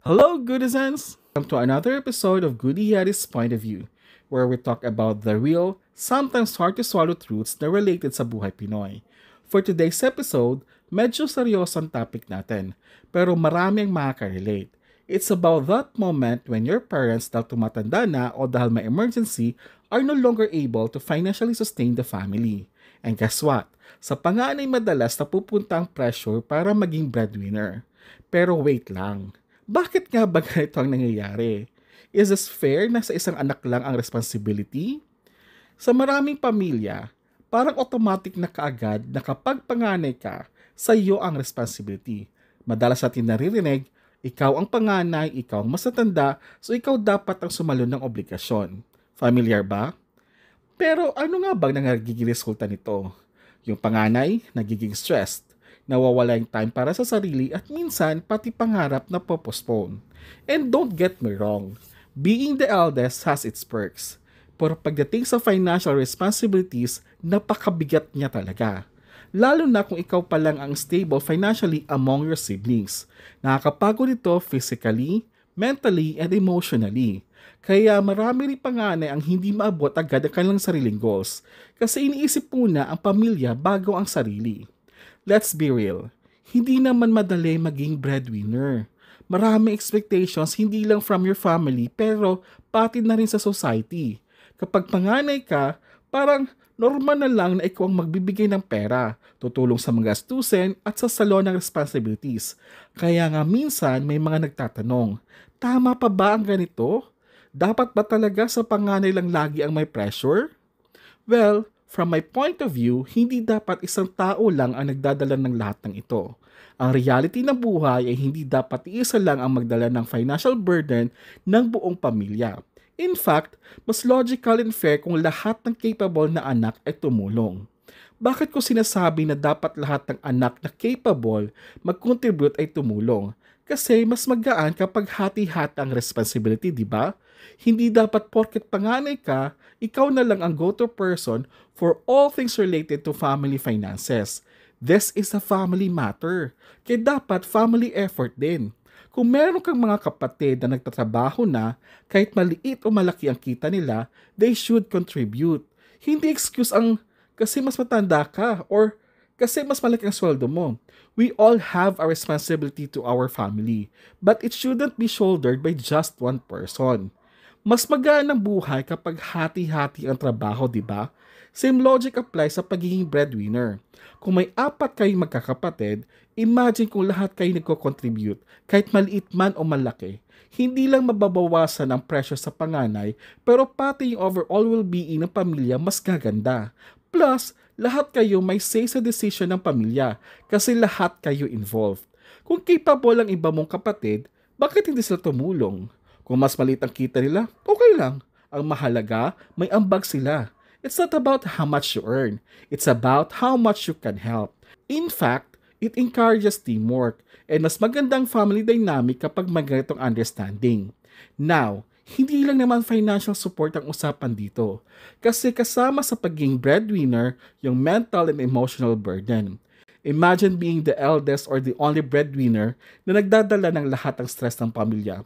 Hello, Goodizens! Welcome to another episode of Goody Yeti's Point of View, where we talk about the real, sometimes hard to swallow truths na related sa buhay Pinoy. For today's episode, medyo seryoso ang topic natin, pero marami ang makaka-relate. It's about that moment when your parents dahil tumatanda na o dahil may emergency are no longer able to financially sustain the family. And guess what? Sa panganay madalas napupunta ang pressure para maging breadwinner. Pero wait lang, bakit nga ba ganito ang nangyayari? Is this fair na sa isang anak lang ang responsibility? Sa maraming pamilya, parang automatic na kaagad na kapag panganay ka, sa iyo ang responsibility. Madalas natin naririnig, ikaw ang panganay, ikaw ang masatanda, so ikaw dapat ang sumalon ng obligasyon. Familiar ba? Pero ano nga bang nangagiging resulta nito? Yung panganay, nagiging stressed nawawala yung time para sa sarili at minsan pati pangarap na postpone. And don't get me wrong, being the eldest has its perks. Pero pagdating sa financial responsibilities, napakabigat niya talaga. Lalo na kung ikaw pa lang ang stable financially among your siblings. Nakakapagod ito physically, mentally, and emotionally. Kaya marami rin panganay ang hindi maabot agad ang kanilang sariling goals kasi iniisip muna ang pamilya bago ang sarili let's be real, hindi naman madali maging breadwinner. Maraming expectations hindi lang from your family pero pati na rin sa society. Kapag panganay ka, parang normal na lang na ikaw ang magbibigay ng pera, tutulong sa mga gastusin at sa salon ng responsibilities. Kaya nga minsan may mga nagtatanong, tama pa ba ang ganito? Dapat ba talaga sa panganay lang lagi ang may pressure? Well, From my point of view, hindi dapat isang tao lang ang nagdadala ng lahat ng ito. Ang reality ng buhay ay hindi dapat isa lang ang magdala ng financial burden ng buong pamilya. In fact, mas logical and fair kung lahat ng capable na anak ay tumulong. Bakit ko sinasabi na dapat lahat ng anak na capable mag-contribute ay tumulong? Kasi mas magaan kapag hati-hati ang responsibility, di ba? Hindi dapat porket panganay ka, ikaw na lang ang go-to person for all things related to family finances. This is a family matter. Kaya dapat family effort din. Kung meron kang mga kapatid na nagtatrabaho na, kahit maliit o malaki ang kita nila, they should contribute. Hindi excuse ang kasi mas matanda ka or kasi mas malaki ang sweldo mo. We all have a responsibility to our family, but it shouldn't be shouldered by just one person. Mas magaan ang buhay kapag hati-hati ang trabaho, di ba? Same logic applies sa pagiging breadwinner. Kung may apat kayong magkakapatid, imagine kung lahat kayo nagko-contribute, kahit maliit man o malaki. Hindi lang mababawasan ang pressure sa panganay, pero pati yung overall well-being ng pamilya mas gaganda. Plus, lahat kayo may say sa decision ng pamilya kasi lahat kayo involved. Kung capable ang iba mong kapatid, bakit hindi sila tumulong? Kung mas malit ang kita nila, okay lang. Ang mahalaga, may ambag sila. It's not about how much you earn. It's about how much you can help. In fact, it encourages teamwork and mas magandang family dynamic kapag may ganitong understanding. Now, hindi lang naman financial support ang usapan dito. Kasi kasama sa pagiging breadwinner, yung mental and emotional burden. Imagine being the eldest or the only breadwinner na nagdadala ng lahat ng stress ng pamilya.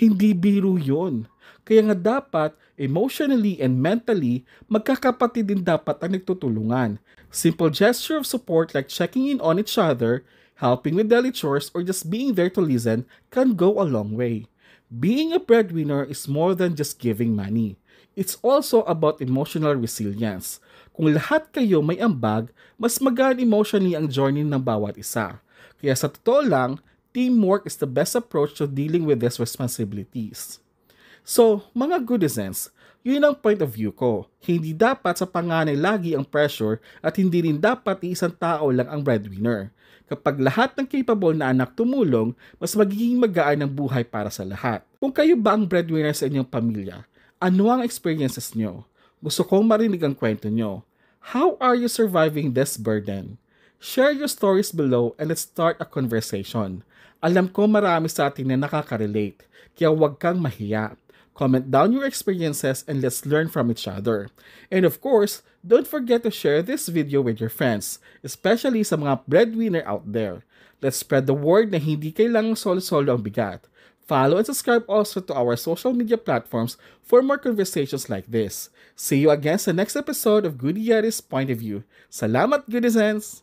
Hindi biro yun. Kaya nga dapat, emotionally and mentally, magkakapatid din dapat ang nagtutulungan. Simple gesture of support like checking in on each other, helping with daily chores, or just being there to listen can go a long way. Being a breadwinner is more than just giving money. It's also about emotional resilience. Kung lahat kayo may ambag, mas magaan emotionally ang journey ng bawat isa. Kaya sa totoo lang, teamwork is the best approach to dealing with these responsibilities. So, mga goodizens, yun ang point of view ko. Hindi dapat sa panganay lagi ang pressure at hindi rin dapat isang tao lang ang breadwinner. Kapag lahat ng capable na anak tumulong, mas magiging magaan ang buhay para sa lahat. Kung kayo ba ang breadwinner sa inyong pamilya, ano ang experiences nyo? Gusto kong marinig ang kwento nyo. How are you surviving this burden? Share your stories below and let's start a conversation. Alam ko marami sa atin na nakaka-relate, kaya huwag kang mahiya. Comment down your experiences and let's learn from each other. And of course, don't forget to share this video with your friends, especially sa mga breadwinner out there. Let's spread the word na hindi kailangang solo-solo ang bigat Follow and subscribe also to our social media platforms for more conversations like this. See you again sa next episode of Goodyear's Point of View. Salamat, Goodizens!